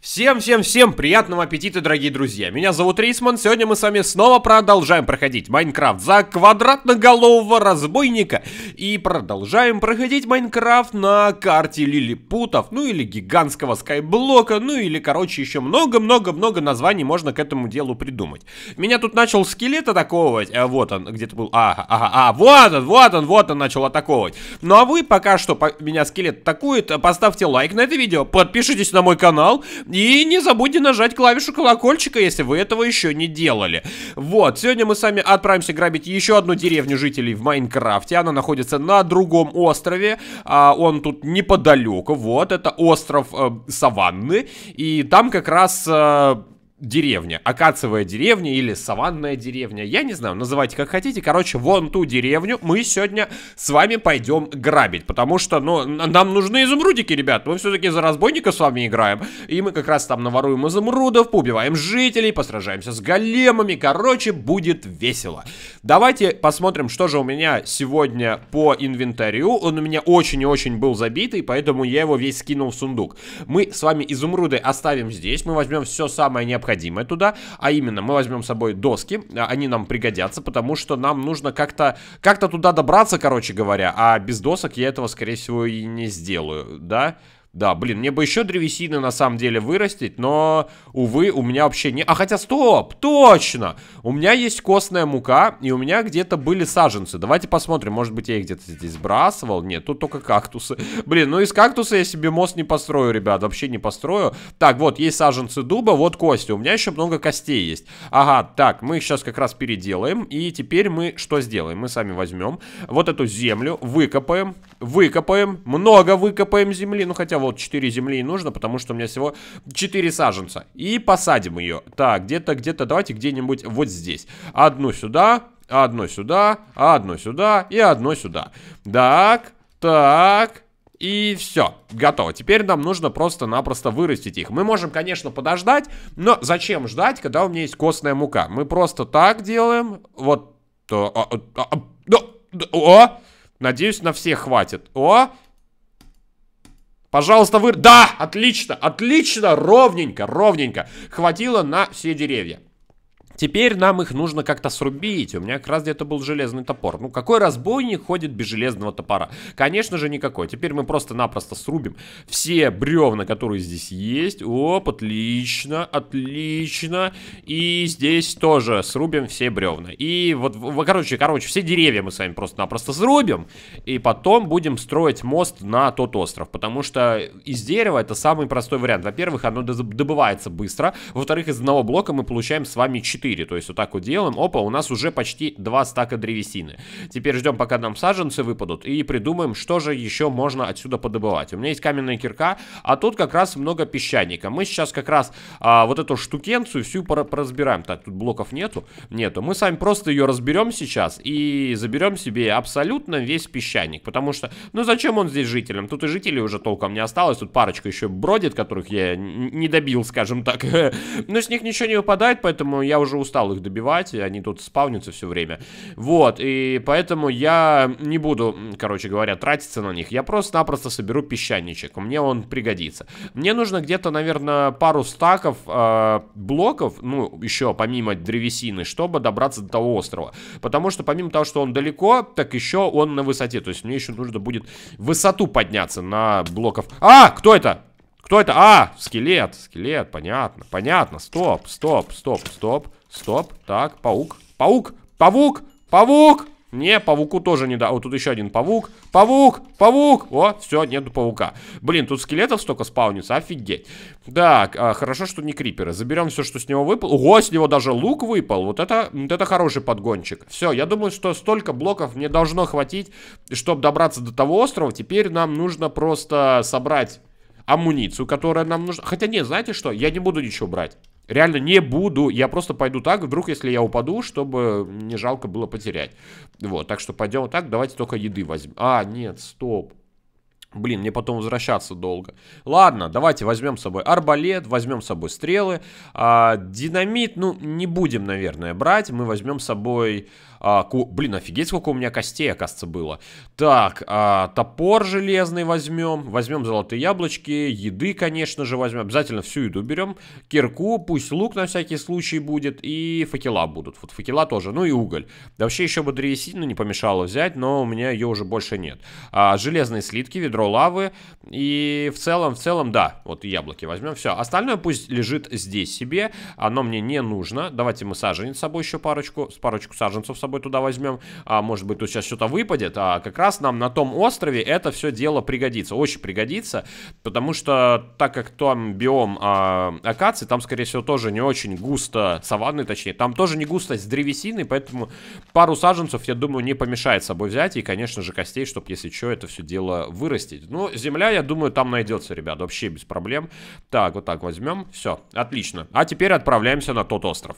Всем-всем-всем приятного аппетита, дорогие друзья! Меня зовут Рисман. сегодня мы с вами снова продолжаем проходить Майнкрафт за квадратноголового разбойника и продолжаем проходить Майнкрафт на карте лилипутов, ну или гигантского скайблока, ну или, короче, еще много-много-много названий можно к этому делу придумать. Меня тут начал скелет атаковывать, а, вот он, где-то был, ага, ага, а, вот он, вот он, вот он начал атаковывать. Ну а вы пока что по меня скелет атакует, поставьте лайк на это видео, подпишитесь на мой канал, и не забудьте нажать клавишу колокольчика, если вы этого еще не делали. Вот, сегодня мы с вами отправимся грабить еще одну деревню жителей в Майнкрафте. Она находится на другом острове. А, он тут неподалеку. Вот, это остров э, Саванны. И там как раз э, деревня, акациевая деревня или саванная деревня, я не знаю, называйте как хотите. Короче, вон ту деревню мы сегодня с вами пойдем грабить, потому что, ну, нам нужны изумрудики, ребят. Мы все-таки за разбойника с вами играем, и мы как раз там наворуем изумрудов, поубиваем жителей, посражаемся с големами, короче, будет весело. Давайте посмотрим, что же у меня сегодня по инвентарю. Он у меня очень и очень был забитый, поэтому я его весь скинул в сундук. Мы с вами изумруды оставим здесь, мы возьмем все самое необходимое необходимое туда, а именно мы возьмем с собой доски, а они нам пригодятся, потому что нам нужно как-то как, -то, туда добраться, короче говоря, а без досок я этого, скорее всего, и не сделаю, да, да. Да, блин, мне бы еще древесины на самом деле вырастить, но, увы, у меня вообще не... А хотя, стоп, точно! У меня есть костная мука, и у меня где-то были саженцы. Давайте посмотрим, может быть, я их где-то здесь сбрасывал. Нет, тут только кактусы. Блин, ну из кактуса я себе мост не построю, ребят, вообще не построю. Так, вот, есть саженцы дуба, вот кости. У меня еще много костей есть. Ага, так, мы их сейчас как раз переделаем. И теперь мы что сделаем? Мы сами возьмем вот эту землю, выкопаем. Выкопаем, много выкопаем земли. Ну, хотя вот 4 земли и нужно, потому что у меня всего 4 саженца. И посадим ее. Так, где-то, где-то, давайте где-нибудь вот здесь. Одну сюда, одну сюда, одну сюда и одну сюда. Так, так, и все, готово. Теперь нам нужно просто-напросто вырастить их. Мы можем, конечно, подождать, но зачем ждать, когда у меня есть костная мука? Мы просто так делаем, вот... А, а, а, о, о, о, о, о, о, Надеюсь, на всех хватит. О! Пожалуйста, вы... Да! Отлично! Отлично! Ровненько, ровненько. Хватило на все деревья. Теперь нам их нужно как-то срубить. У меня как раз где-то был железный топор. Ну, какой разбойник ходит без железного топора? Конечно же, никакой. Теперь мы просто-напросто срубим все бревна, которые здесь есть. Оп, отлично, отлично. И здесь тоже срубим все бревна. И вот, короче, короче, все деревья мы с вами просто-напросто срубим. И потом будем строить мост на тот остров. Потому что из дерева это самый простой вариант. Во-первых, оно добывается быстро. Во-вторых, из одного блока мы получаем с вами 4 4. То есть вот так вот делаем. Опа, у нас уже почти 2 стака древесины. Теперь ждем, пока нам саженцы выпадут. И придумаем, что же еще можно отсюда подобывать. У меня есть каменная кирка, а тут как раз много песчаника. Мы сейчас как раз а, вот эту штукенцию всю разбираем. Так, тут блоков нету? Нету. Мы с вами просто ее разберем сейчас и заберем себе абсолютно весь песчаник. Потому что, ну зачем он здесь жителям? Тут и жителей уже толком не осталось. Тут парочка еще бродит, которых я не добил, скажем так. Но ну, с них ничего не выпадает, поэтому я уже устал их добивать, и они тут спавнятся все время. Вот, и поэтому я не буду, короче говоря, тратиться на них. Я просто-напросто соберу песчаничек, мне он пригодится. Мне нужно где-то, наверное, пару стаков э, блоков, ну, еще помимо древесины, чтобы добраться до того острова. Потому что помимо того, что он далеко, так еще он на высоте. То есть мне еще нужно будет высоту подняться на блоков. А, кто это? Кто это? А, скелет, скелет, понятно, понятно. Стоп, стоп, стоп, стоп, стоп. Так, паук, паук, паук, паук. Не, павуку тоже не да. Вот тут еще один павук. Павук, павук. О, все, нету паука. Блин, тут скелетов столько спаунится, офигеть. Так, а, хорошо, что не криперы. Заберем все, что с него выпало. Ого, с него даже лук выпал. Вот это, вот это хороший подгончик. Все, я думаю, что столько блоков мне должно хватить, чтобы добраться до того острова. Теперь нам нужно просто собрать амуницию, которая нам нужна. Хотя нет, знаете что, я не буду ничего брать. Реально не буду, я просто пойду так, вдруг если я упаду, чтобы не жалко было потерять. Вот, так что пойдем так, давайте только еды возьмем. А, нет, стоп. Блин, мне потом возвращаться долго. Ладно, давайте возьмем с собой арбалет, возьмем с собой стрелы. А, динамит, ну, не будем, наверное, брать. Мы возьмем с собой а, ку... Блин, офигеть, сколько у меня костей, оказывается, было. Так, а, топор железный возьмем. Возьмем золотые яблочки. Еды, конечно же, возьмем. Обязательно всю еду берем. Кирку, пусть лук на всякий случай будет. И факела будут. Вот факела тоже. Ну и уголь. Да вообще еще бы древесину не помешало взять, но у меня ее уже больше нет. А, железные слитки, ведро лавы. И в целом, в целом, да. Вот яблоки возьмем. Все. Остальное пусть лежит здесь себе. Оно мне не нужно. Давайте мы саженец с собой еще парочку. С парочку саженцев с собой тобой туда возьмем, а может быть тут сейчас что-то выпадет, а как раз нам на том острове это все дело пригодится, очень пригодится, потому что так как там биом а, акации, там скорее всего тоже не очень густо, саванны точнее, там тоже не густо с древесиной, поэтому пару саженцев, я думаю, не помешает с собой взять и, конечно же, костей, чтобы, если что, это все дело вырастить. Ну, земля, я думаю, там найдется, ребят, вообще без проблем. Так, вот так возьмем, все, отлично. А теперь отправляемся на тот остров.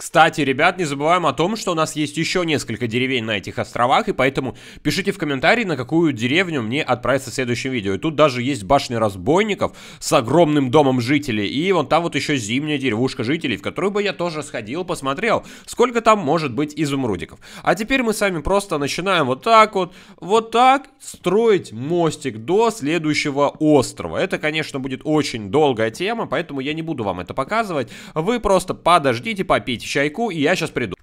Кстати, ребят, не забываем о том, что у нас есть еще несколько деревень на этих островах, и поэтому пишите в комментарии, на какую деревню мне отправиться в следующем видео. И тут даже есть башня разбойников с огромным домом жителей, и вон там вот еще зимняя деревушка жителей, в которую бы я тоже сходил, посмотрел, сколько там может быть изумрудиков. А теперь мы с вами просто начинаем вот так вот, вот так строить мостик до следующего острова. Это, конечно, будет очень долгая тема, поэтому я не буду вам это показывать. Вы просто подождите, попейте чайку, и я сейчас приду.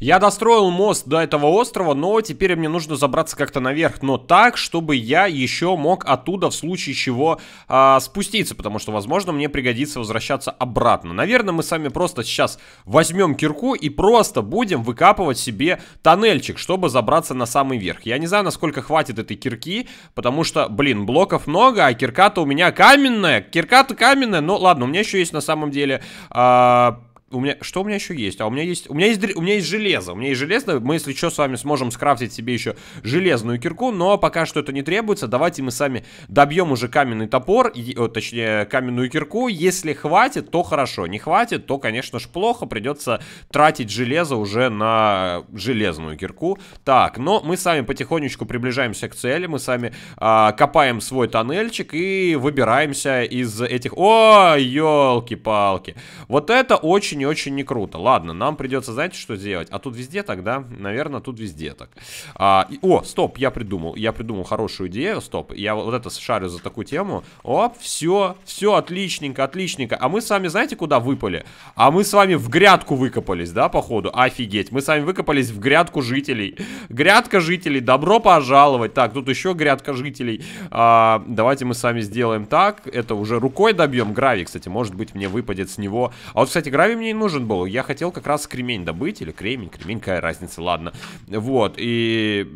Я достроил мост до этого острова, но теперь мне нужно забраться как-то наверх, но так, чтобы я еще мог оттуда в случае чего э, спуститься, потому что, возможно, мне пригодится возвращаться обратно. Наверное, мы сами просто сейчас возьмем кирку и просто будем выкапывать себе тоннельчик, чтобы забраться на самый верх. Я не знаю, насколько хватит этой кирки, потому что, блин, блоков много, а кирка-то у меня каменная, кирка-то каменная, Но ладно, у меня еще есть на самом деле... Э, у меня, что у меня еще есть? А у меня есть, у меня есть, у меня есть железо, у меня есть железо, мы, если что, с вами сможем скрафтить себе еще железную кирку, но пока что это не требуется, давайте мы сами добьем уже каменный топор, и, э, точнее, каменную кирку, если хватит, то хорошо, не хватит, то, конечно же, плохо, придется тратить железо уже на железную кирку, так, но мы сами потихонечку приближаемся к цели, мы сами а, копаем свой тоннельчик и выбираемся из этих, о, елки-палки, вот это очень очень и очень не круто. Ладно, нам придется, знаете, что сделать? А тут везде тогда, наверное, тут везде так. А, и, о, стоп, я придумал. Я придумал хорошую идею, стоп. Я вот это шарю за такую тему. Оп, все, все, отличненько, отличненько. А мы с вами, знаете, куда выпали? А мы с вами в грядку выкопались, да, походу? Офигеть, мы с вами выкопались в грядку жителей. Грядка жителей, добро пожаловать. Так, тут еще грядка жителей. А, давайте мы с вами сделаем так. Это уже рукой добьем грави, кстати. Может быть, мне выпадет с него. А вот, кстати, грави мне мне нужен был. Я хотел как раз кремень добыть, или кремень, кремень, какая разница, ладно. Вот, и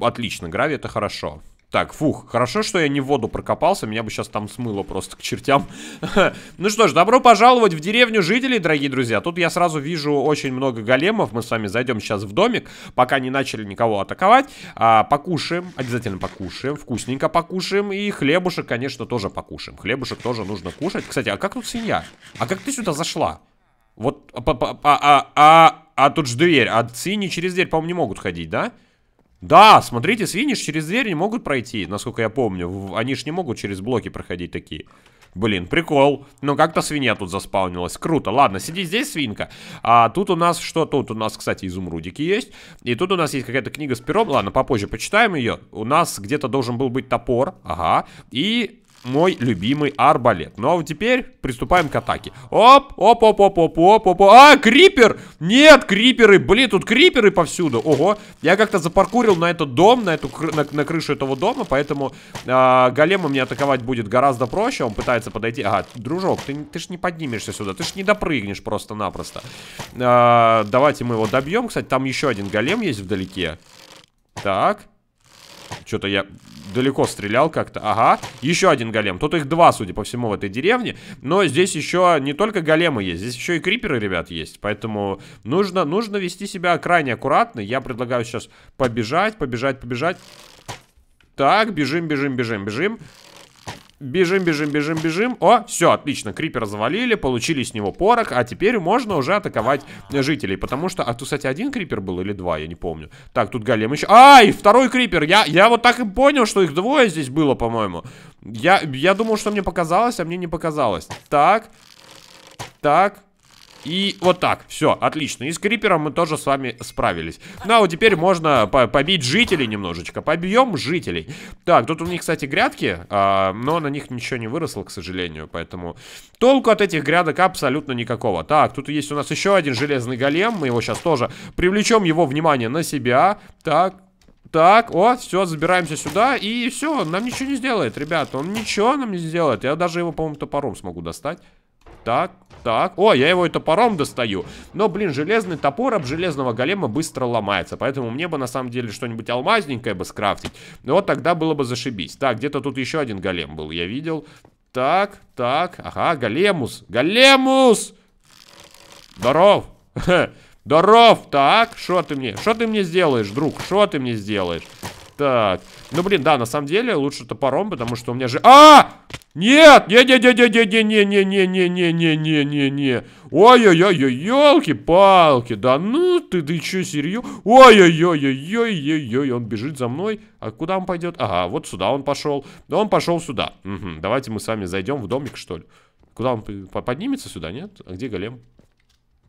отлично, гравий это хорошо. Так, фух, хорошо, что я не в воду прокопался, меня бы сейчас там смыло просто к чертям. ну что ж, добро пожаловать в деревню жителей, дорогие друзья. Тут я сразу вижу очень много големов, мы с вами зайдем сейчас в домик, пока не начали никого атаковать. А, покушаем, обязательно покушаем, вкусненько покушаем, и хлебушек, конечно, тоже покушаем. Хлебушек тоже нужно кушать. Кстати, а как тут свинья? А как ты сюда зашла? Вот, а, а, а, а, а тут же дверь. А свиньи через дверь, по-моему, не могут ходить, да? Да, смотрите, свиньи через дверь не могут пройти, насколько я помню. Они же не могут через блоки проходить такие. Блин, прикол. Ну, как-то свинья тут заспаунилась. Круто. Ладно, сиди здесь, свинка. А тут у нас что? Тут у нас, кстати, изумрудики есть. И тут у нас есть какая-то книга с пером. Ладно, попозже почитаем ее. У нас где-то должен был быть топор. Ага. И мой любимый арбалет. Ну а вот теперь приступаем к атаке. Оп, оп, оп, оп, оп, оп, оп. А, крипер! Нет, криперы, блин, тут криперы повсюду. Ого, я как-то запаркурил на этот дом, на эту на, на крышу этого дома, поэтому э, а, голема мне атаковать будет гораздо проще. Он пытается подойти. Ага, дружок, ты, ты ж не поднимешься сюда, ты ж не допрыгнешь просто-напросто. Э, давайте мы его добьем. Кстати, там еще один голем есть вдалеке. Так. Что-то я далеко стрелял как-то. Ага, еще один голем. Тут их два, судя по всему, в этой деревне. Но здесь еще не только големы есть, здесь еще и криперы, ребят, есть. Поэтому нужно, нужно вести себя крайне аккуратно. Я предлагаю сейчас побежать, побежать, побежать. Так, бежим, бежим, бежим, бежим. Бежим, бежим, бежим, бежим. О, все, отлично, крипер завалили, получили с него порох, а теперь можно уже атаковать жителей, потому что... А тут, кстати, один крипер был или два, я не помню. Так, тут галем еще... Ай, второй крипер! Я, я вот так и понял, что их двое здесь было, по-моему. Я, я думал, что мне показалось, а мне не показалось. Так, так, и вот так, все, отлично. И с крипером мы тоже с вами справились. Ну, а вот теперь можно по побить жителей немножечко. Побьем жителей. Так, тут у них, кстати, грядки, а, но на них ничего не выросло, к сожалению. Поэтому толку от этих грядок абсолютно никакого. Так, тут есть у нас еще один железный голем. Мы его сейчас тоже привлечем его внимание на себя. Так, так, вот, все, забираемся сюда, и все, нам ничего не сделает, ребят. он ничего нам не сделает, я даже его, по-моему, топором смогу достать так, так. О, я его и топором достаю. Но, блин, железный топор об железного голема быстро ломается. Поэтому мне бы, на самом деле, что-нибудь алмазненькое бы скрафтить. Но ну, вот тогда было бы зашибись. Так, где-то тут еще один голем был, я видел. Так, так, ага, големус. Големус! Здоров! Здоров! Так, что ты мне? Что ты мне сделаешь, друг? Что ты мне сделаешь? Так. Ну, блин, да, на самом деле лучше топором, потому что у меня же... А! Нет! не не не не не не не не не не не не не не Ой-ой-ой-ой, елки-палки. Да ну ты, ты чё, серьёзно? Ой-ой-ой-ой-ой-ой-ой, он бежит за мной. А куда он пойдет? Ага, вот сюда он пошел. Да он пошел сюда. Угу. Давайте мы с вами зайдем в домик, что ли. Куда он поднимется сюда, нет? А где голем?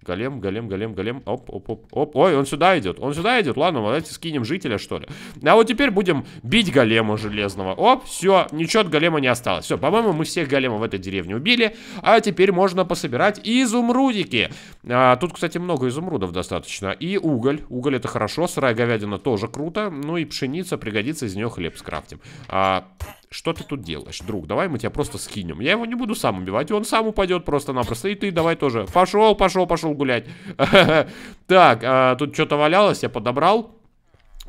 Голем, голем, голем, голем. Оп, оп, оп, оп. Ой, он сюда идет. Он сюда идет. Ладно, давайте скинем жителя, что ли. А вот теперь будем бить голема железного. Оп, все. Ничего от голема не осталось. Все, по-моему, мы всех големов в этой деревне убили. А теперь можно пособирать изумрудики. А, тут, кстати, много изумрудов достаточно. И уголь. Уголь это хорошо. Сырая говядина тоже круто. Ну и пшеница пригодится. Из нее хлеб скрафтим. А, что ты тут делаешь, друг? Давай мы тебя просто скинем. Я его не буду сам убивать. Он сам упадет просто-напросто. И ты давай тоже. Пошел, пошел, пошел гулять. Так, а, тут что-то валялось, я подобрал.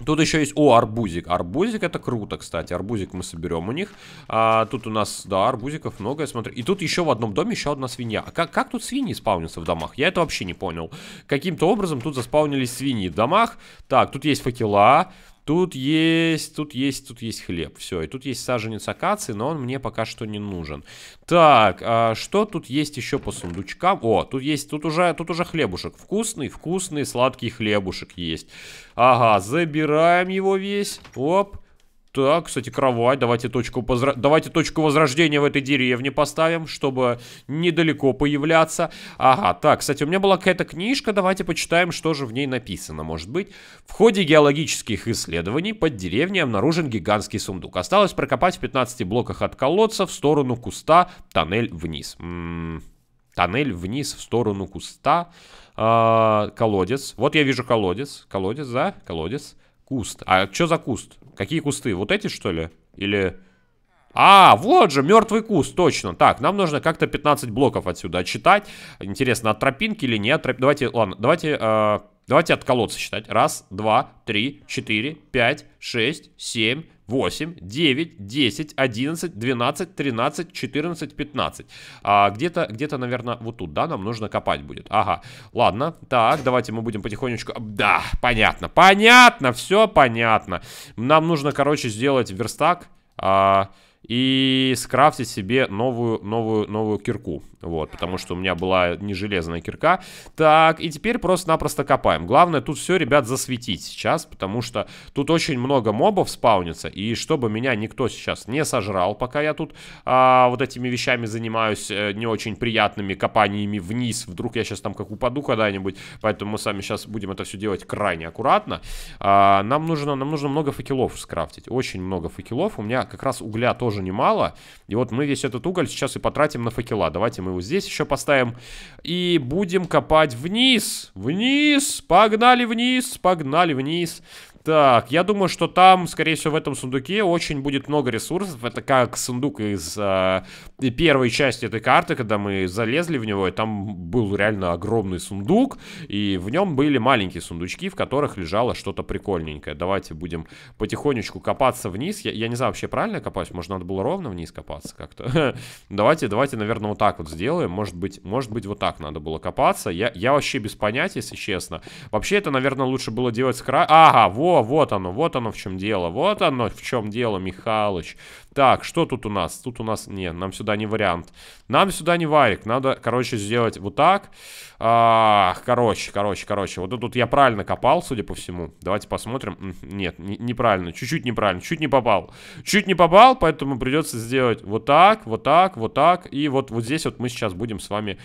Тут еще есть, о, арбузик. Арбузик это круто, кстати. Арбузик мы соберем у них. А, тут у нас, да, арбузиков много, я смотрю. И тут еще в одном доме еще одна свинья. А как, как тут свиньи спаунятся в домах? Я это вообще не понял. Каким-то образом тут заспаунились свиньи в домах. Так, тут есть факела. Тут есть, тут есть, тут есть хлеб. Все, и тут есть саженец акации, но он мне пока что не нужен. Так, а что тут есть еще по сундучкам? О, тут есть, тут уже, тут уже хлебушек. Вкусный, вкусный, сладкий хлебушек есть. Ага, забираем его весь. Оп. Так, кстати, кровать. Давайте точку, позра... Давайте точку возрождения в этой деревне поставим, чтобы недалеко появляться. Ага, так, кстати, у меня была какая-то книжка. Давайте почитаем, что же в ней написано, может быть. В ходе геологических исследований под деревней обнаружен гигантский сундук. Осталось прокопать в 15 блоках от колодца в сторону куста тоннель вниз. М м-м, -м тоннель вниз в сторону куста. Э -э колодец. Вот я вижу колодец. Колодец, да? Колодец. Куст. А что за куст? Какие кусты? Вот эти, что ли? Или... А, вот же, мертвый куст, точно. Так, нам нужно как-то 15 блоков отсюда отчитать. Интересно, от тропинки или нет? Давайте, ладно, давайте... Э... Давайте от колодца считать. Раз, два, три, четыре, пять, шесть, семь, восемь, девять, десять, одиннадцать, двенадцать, тринадцать, четырнадцать, пятнадцать. А, где-то, где-то, наверное, вот тут, да, нам нужно копать будет. Ага, ладно, так, давайте мы будем потихонечку... Да, понятно, понятно, все понятно. Нам нужно, короче, сделать верстак а, и скрафтить себе новую, новую, новую кирку. Вот, потому что у меня была не железная кирка. Так, и теперь просто-напросто копаем. Главное тут все, ребят, засветить сейчас, потому что тут очень много мобов спаунится. И чтобы меня никто сейчас не сожрал, пока я тут а, вот этими вещами занимаюсь, э, не очень приятными копаниями вниз. Вдруг я сейчас там как упаду когда-нибудь. Поэтому мы сами сейчас будем это все делать крайне аккуратно. А, нам, нужно, нам нужно много факелов скрафтить. Очень много факелов. У меня как раз угля тоже немало. И вот мы весь этот уголь сейчас и потратим на факела. Давайте мы мы его здесь еще поставим. И будем копать вниз, вниз, погнали вниз, погнали вниз. Так, я думаю, что там, скорее всего, в этом сундуке очень будет много ресурсов. Это как сундук из э, первой части этой карты, когда мы залезли в него, и там был реально огромный сундук, и в нем были маленькие сундучки, в которых лежало что-то прикольненькое. Давайте будем потихонечку копаться вниз. Я, я не знаю, вообще правильно копать? Может, надо было ровно вниз копаться как-то? Давайте, давайте, наверное, вот так вот сделаем. Может быть, может быть, вот так надо было копаться. Я, я вообще без понятия, если честно. Вообще, это, наверное, лучше было делать с края. Ага, вот вот оно, вот оно в чем дело, вот оно в чем дело, Михалыч. Так, что тут у нас? Тут у нас... Нет, нам сюда не вариант. Нам сюда не варик. Надо, короче, сделать вот так. А, короче, короче, короче. Вот тут я правильно копал, судя по всему. Давайте посмотрим. Нет, не, неправильно. Чуть-чуть неправильно. Чуть не попал. Чуть не попал, поэтому придется сделать вот так, вот так, вот так. И вот, вот здесь вот мы сейчас будем с вами...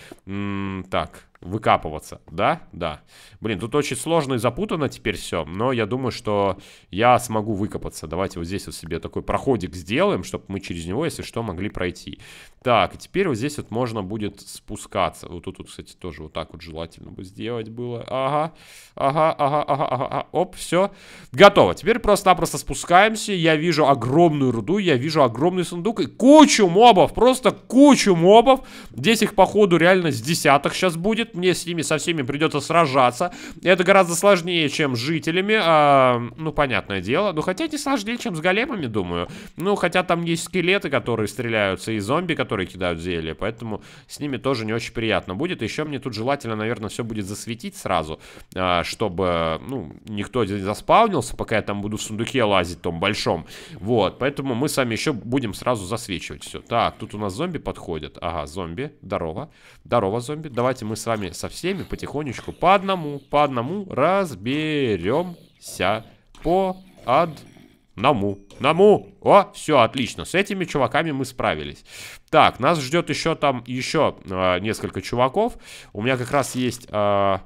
так, выкапываться, да? Да. Блин, тут очень сложно и запутано теперь все, но я думаю, что я смогу выкопаться. Давайте вот здесь вот себе такой проходик сделаем, чтобы мы через него, если что, могли пройти. Так, теперь вот здесь вот можно будет спускаться. Вот тут, кстати, тоже вот так вот желательно бы сделать было. Ага, ага, ага, ага, ага, ага. Оп, все. Готово. Теперь просто-напросто спускаемся. Я вижу огромную руду, я вижу огромный сундук и кучу мобов. Просто кучу мобов. Здесь их, походу, реально с десяток сейчас будет. Мне с ними со всеми придется сражаться. Это гораздо сложнее, чем с жителями. А, ну, понятное дело. Ну, хотя не сложнее, чем с големами, думаю. Ну, хотя там есть скелеты, которые стреляются, и зомби, которые которые кидают зелье, поэтому с ними тоже не очень приятно будет. Еще мне тут желательно, наверное, все будет засветить сразу, а, чтобы, ну, никто не заспаунился, пока я там буду в сундуке лазить, том большом. Вот, поэтому мы сами еще будем сразу засвечивать все. Так, тут у нас зомби подходят. Ага, зомби, здорово. Здорово, зомби. Давайте мы с вами со всеми потихонечку по одному, по одному разберемся по одному. Наму. Наму. О, все, отлично. С этими чуваками мы справились. Так, нас ждет еще там еще э, а, несколько чуваков. У меня как раз есть э,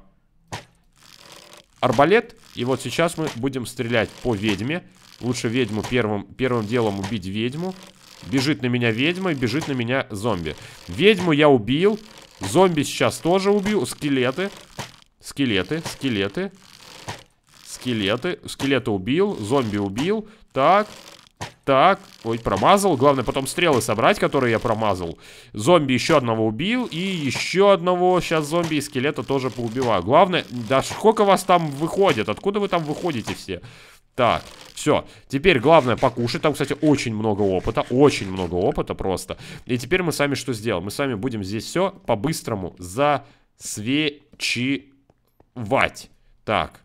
арбалет. И вот сейчас мы будем стрелять по ведьме. Лучше ведьму первым, первым делом убить ведьму. Бежит на меня ведьма и бежит на меня зомби. Ведьму я убил. Зомби сейчас тоже убил. Скелеты. Скелеты, скелеты. Скелеты. Скелета убил. Зомби убил. Так. Так. Ой, промазал. Главное потом стрелы собрать, которые я промазал. Зомби еще одного убил. И еще одного. Сейчас зомби и скелета тоже поубиваю. Главное... Да сколько вас там выходит? Откуда вы там выходите все? Так, все. Теперь главное покушать. Там, кстати, очень много опыта. Очень много опыта просто. И теперь мы сами что сделаем? Мы сами будем здесь все по-быстрому засвечивать. Так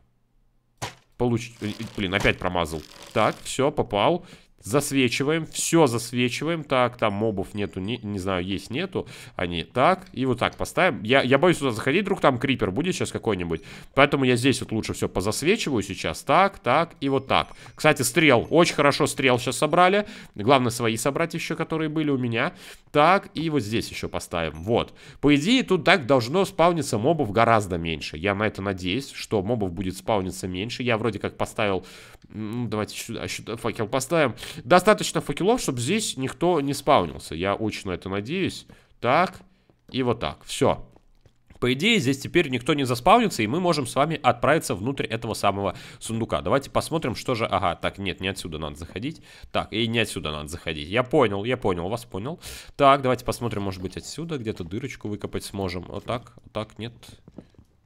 получить... Э, блин, опять промазал. Так, все, попал. Засвечиваем, все засвечиваем. Так, там мобов нету, не, не знаю, есть, нету. Они так, и вот так поставим. Я, я боюсь сюда заходить, вдруг там крипер будет сейчас какой-нибудь. Поэтому я здесь вот лучше все позасвечиваю сейчас. Так, так и вот так. Кстати, стрел. Очень хорошо стрел сейчас собрали. Главное свои собрать еще, которые были у меня. Так, и вот здесь еще поставим. Вот. По идее, тут так должно спауниться мобов гораздо меньше. Я на это надеюсь, что мобов будет спауниться меньше. Я вроде как поставил ну Давайте сюда, а сюда факел поставим. Достаточно факелов, чтобы здесь никто не спаунился. Я очень на это надеюсь. Так, и вот так. Все. По идее, здесь теперь никто не заспавнится, и мы можем с вами отправиться внутрь этого самого сундука. Давайте посмотрим, что же... Ага, так, нет, не отсюда надо заходить. Так, и не отсюда надо заходить. Я понял, я понял, вас понял. Так, давайте посмотрим, может быть, отсюда где-то дырочку выкопать сможем. Вот так, вот так, нет...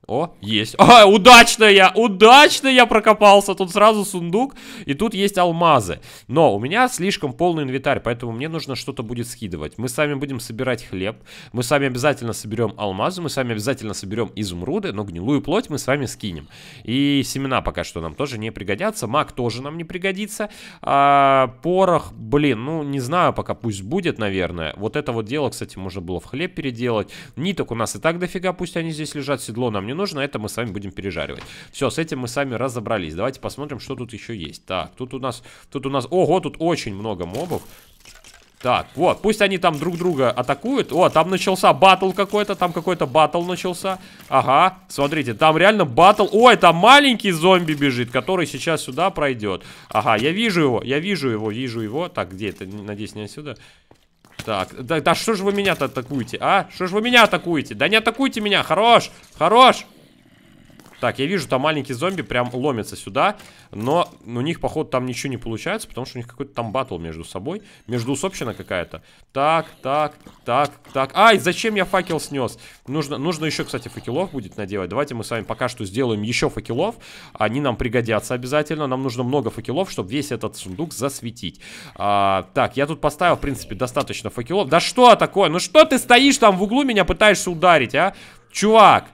О, есть. А, удачно я, удачно я прокопался. Тут сразу сундук, и тут есть алмазы. Но у меня слишком полный инвентарь, поэтому мне нужно что-то будет скидывать. Мы с вами будем собирать хлеб, мы с вами обязательно соберем алмазы, мы с вами обязательно соберем изумруды, но гнилую плоть мы с вами скинем. И семена пока что нам тоже не пригодятся, мак тоже нам не пригодится. А, порох, блин, ну не знаю пока, пусть будет, наверное. Вот это вот дело, кстати, можно было в хлеб переделать. Ниток у нас и так дофига, пусть они здесь лежат, седло нам не нужно, это мы с вами будем пережаривать. Все, с этим мы сами разобрались. Давайте посмотрим, что тут еще есть. Так, тут у нас, тут у нас, ого, тут очень много мобов. Так, вот, пусть они там друг друга атакуют. О, там начался батл какой-то, там какой-то батл начался. Ага, смотрите, там реально батл. Ой, там маленький зомби бежит, который сейчас сюда пройдет. Ага, я вижу его, я вижу его, вижу его. Так, где это? Надеюсь, не отсюда. Так, да, да что же вы меня-то атакуете, а? Что же вы меня атакуете? Да не атакуйте меня, хорош, хорош. Так, я вижу, там маленькие зомби прям ломятся сюда, но у них, походу, там ничего не получается, потому что у них какой-то там батл между собой, междуусобщина какая-то. Так, так, так, так. Ай, зачем я факел снес? Нужно, нужно еще, кстати, факелов будет наделать. Давайте мы с вами пока что сделаем еще факелов. Они нам пригодятся обязательно. Нам нужно много факелов, чтобы весь этот сундук засветить. А, так, я тут поставил, в принципе, достаточно факелов. Да что такое? Ну что ты стоишь там в углу, меня пытаешься ударить, а? Чувак!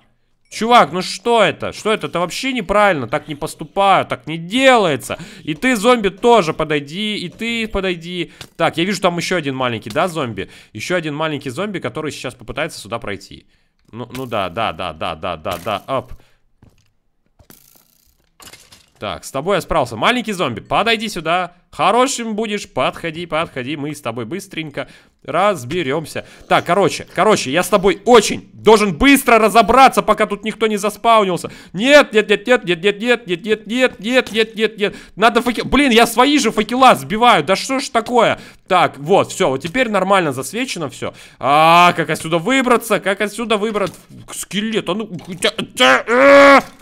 Чувак, ну что это? Что это? Это вообще неправильно, так не поступаю, так не делается. И ты, зомби, тоже подойди, и ты подойди. Так, я вижу там еще один маленький, да, зомби? Еще один маленький зомби, который сейчас попытается сюда пройти. Ну, ну да, да, да, да, да, да, да, ап. Так, с тобой я справился. Маленький зомби, подойди сюда. Хорошим будешь, подходи, подходи, мы с тобой быстренько разберемся. Так, короче, короче, я с тобой очень должен быстро разобраться, пока тут никто не заспаунился. Нет, нет, нет, нет, нет, нет, нет, нет, нет, нет, нет, нет, нет, нет. Надо факел... Блин, я свои же факела сбиваю, да что ж такое? Так, вот, все, вот теперь нормально засвечено все. А, как отсюда выбраться, как отсюда выбраться? Скелет, а ну...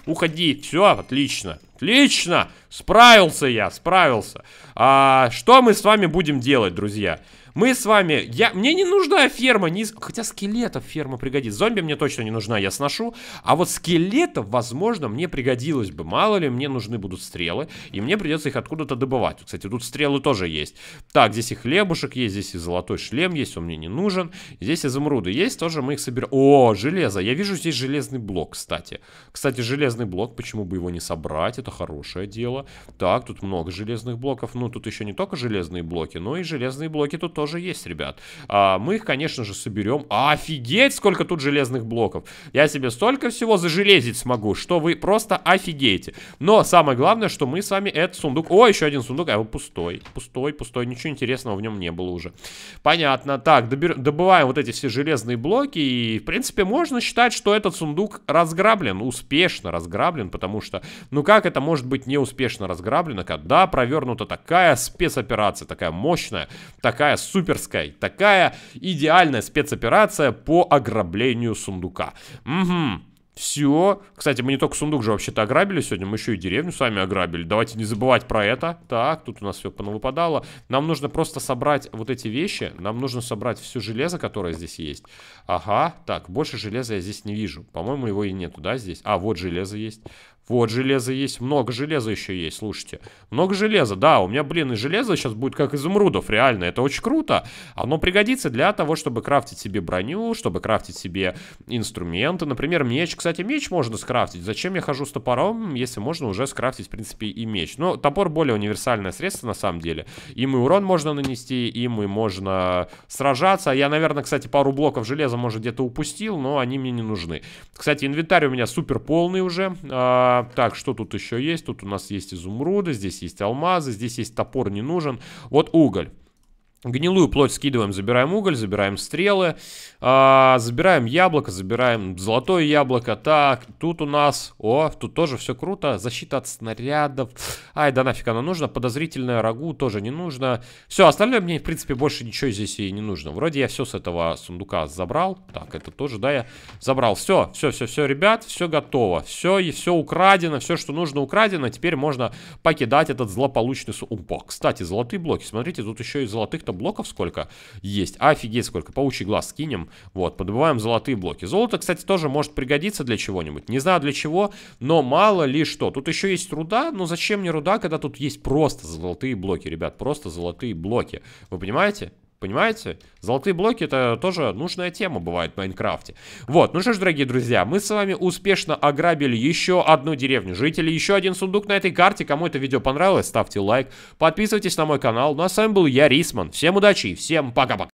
Уходи, все, отлично. Отлично! Справился я, справился. А, что мы с вами будем делать, друзья? Мы с вами... Я... Мне не нужна ферма, не... хотя скелетов ферма пригодится. Зомби мне точно не нужна, я сношу. А вот скелетов, возможно, мне пригодилось бы. Мало ли, мне нужны будут стрелы, и мне придется их откуда-то добывать. Кстати, тут стрелы тоже есть. Так, здесь и хлебушек есть, здесь и золотой шлем есть, он мне не нужен. Здесь изумруды есть, тоже мы их соберем. О, железо. Я вижу здесь железный блок, кстати. Кстати, железный блок, почему бы его не собрать? Это хорошее дело. Так, тут много железных блоков. Ну, тут еще не только железные блоки, но и железные блоки тут тоже есть, ребят. А, мы их, конечно же, соберем. Офигеть, сколько тут железных блоков. Я себе столько всего зажелезить смогу, что вы просто офигеете. Но самое главное, что мы с вами этот сундук... О, еще один сундук, а его пустой. Пустой, пустой, ничего интересного в нем не было уже. Понятно. Так, добер... добываем вот эти все железные блоки. И, в принципе, можно считать, что этот сундук разграблен, успешно разграблен, потому что, ну как это может быть не успешно разграблено, когда провернута такая спецоперация, такая мощная, такая суперской. Такая идеальная спецоперация по ограблению сундука. Угу. Все. Кстати, мы не только сундук же вообще-то ограбили сегодня, мы еще и деревню с вами ограбили. Давайте не забывать про это. Так, тут у нас все понавыпадало. Нам нужно просто собрать вот эти вещи. Нам нужно собрать все железо, которое здесь есть. Ага, так, больше железа я здесь не вижу. По-моему, его и нету, да, здесь? А, вот железо есть. Вот, железо есть, много железа еще есть, слушайте. Много железа, да, у меня, блин, и железо сейчас будет как изумрудов, реально, это очень круто. Оно пригодится для того, чтобы крафтить себе броню, чтобы крафтить себе инструменты, например, меч. Кстати, меч можно скрафтить, зачем я хожу с топором, если можно уже скрафтить, в принципе, и меч. Но топор более универсальное средство, на самом деле. Им и урон можно нанести, им и можно сражаться. Я, наверное, кстати, пару блоков железа, может, где-то упустил, но они мне не нужны. Кстати, инвентарь у меня супер полный уже, а, а, так, что тут еще есть? Тут у нас есть изумруды, здесь есть алмазы, здесь есть топор, не нужен. Вот уголь. Гнилую плоть скидываем, забираем уголь, забираем стрелы. А, забираем яблоко, забираем золотое яблоко. Так, тут у нас... О, тут тоже все круто. Защита от снарядов. Ай, да нафиг она нужна. Подозрительное рагу тоже не нужно. Все, остальное мне, в принципе, больше ничего здесь и не нужно. Вроде я все с этого сундука забрал. Так, это тоже, да, я забрал. Все, все, все, все, ребят, все готово. Все, и все украдено, все, что нужно, украдено. Теперь можно покидать этот злополучный сундук. Кстати, золотые блоки. Смотрите, тут еще и золотых-то блоков сколько есть. Офигеть, сколько. Паучий глаз скинем. Вот, подобываем золотые блоки. Золото, кстати, тоже может пригодиться для чего-нибудь. Не знаю для чего, но мало ли что. Тут еще есть руда, но зачем мне руда, когда тут есть просто золотые блоки, ребят, просто золотые блоки. Вы понимаете? Понимаете? Золотые блоки это тоже нужная тема бывает в Майнкрафте. Вот, ну что ж, дорогие друзья, мы с вами успешно ограбили еще одну деревню. Жители, еще один сундук на этой карте. Кому это видео понравилось, ставьте лайк, подписывайтесь на мой канал. Ну а с вами был я, Рисман. Всем удачи и всем пока-пока.